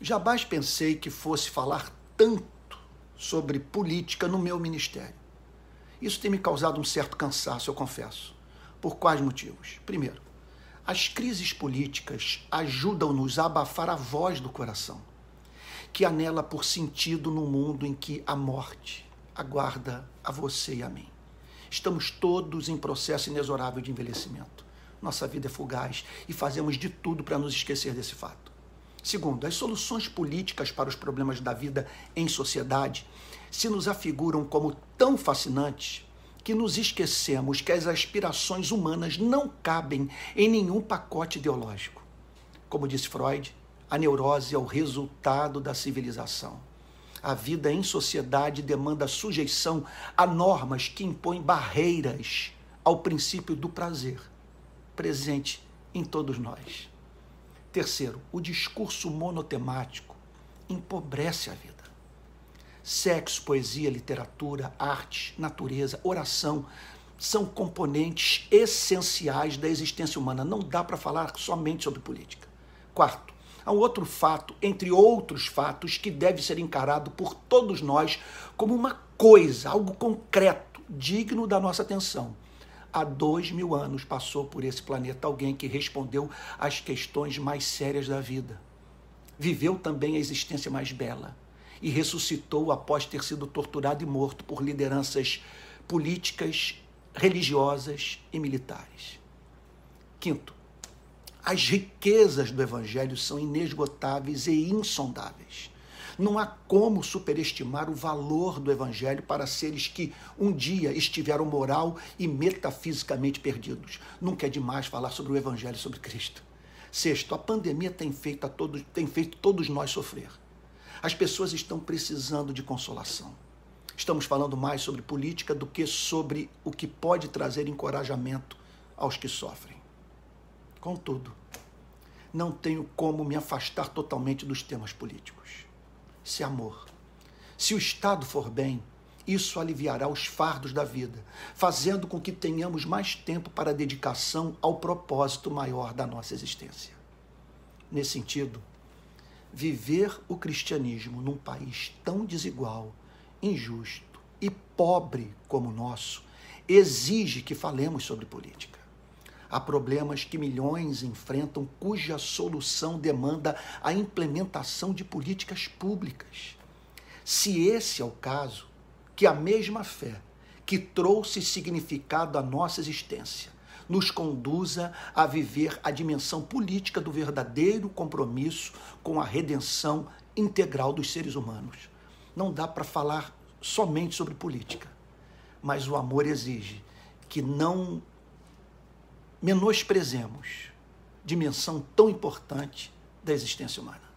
Jamais pensei que fosse falar tanto sobre política no meu ministério. Isso tem me causado um certo cansaço, eu confesso. Por quais motivos? Primeiro, as crises políticas ajudam-nos a abafar a voz do coração, que anela por sentido no mundo em que a morte aguarda a você e a mim. Estamos todos em processo inexorável de envelhecimento. Nossa vida é fugaz e fazemos de tudo para nos esquecer desse fato. Segundo, as soluções políticas para os problemas da vida em sociedade se nos afiguram como tão fascinantes que nos esquecemos que as aspirações humanas não cabem em nenhum pacote ideológico. Como disse Freud, a neurose é o resultado da civilização. A vida em sociedade demanda sujeição a normas que impõem barreiras ao princípio do prazer, presente em todos nós. Terceiro, o discurso monotemático empobrece a vida. Sexo, poesia, literatura, arte, natureza, oração são componentes essenciais da existência humana. Não dá para falar somente sobre política. Quarto, há um outro fato, entre outros fatos, que deve ser encarado por todos nós como uma coisa, algo concreto, digno da nossa atenção há dois mil anos passou por esse planeta alguém que respondeu às questões mais sérias da vida. Viveu também a existência mais bela e ressuscitou após ter sido torturado e morto por lideranças políticas, religiosas e militares. Quinto, as riquezas do Evangelho são inesgotáveis e insondáveis. Não há como superestimar o valor do Evangelho para seres que um dia estiveram moral e metafisicamente perdidos. Nunca é demais falar sobre o Evangelho, sobre Cristo. Sexto, a pandemia tem feito, a todos, tem feito todos nós sofrer. As pessoas estão precisando de consolação. Estamos falando mais sobre política do que sobre o que pode trazer encorajamento aos que sofrem. Contudo, não tenho como me afastar totalmente dos temas políticos esse amor. Se o Estado for bem, isso aliviará os fardos da vida, fazendo com que tenhamos mais tempo para dedicação ao propósito maior da nossa existência. Nesse sentido, viver o cristianismo num país tão desigual, injusto e pobre como o nosso exige que falemos sobre política. Há problemas que milhões enfrentam cuja solução demanda a implementação de políticas públicas. Se esse é o caso, que a mesma fé que trouxe significado à nossa existência nos conduza a viver a dimensão política do verdadeiro compromisso com a redenção integral dos seres humanos. Não dá para falar somente sobre política, mas o amor exige que não menosprezemos dimensão tão importante da existência humana.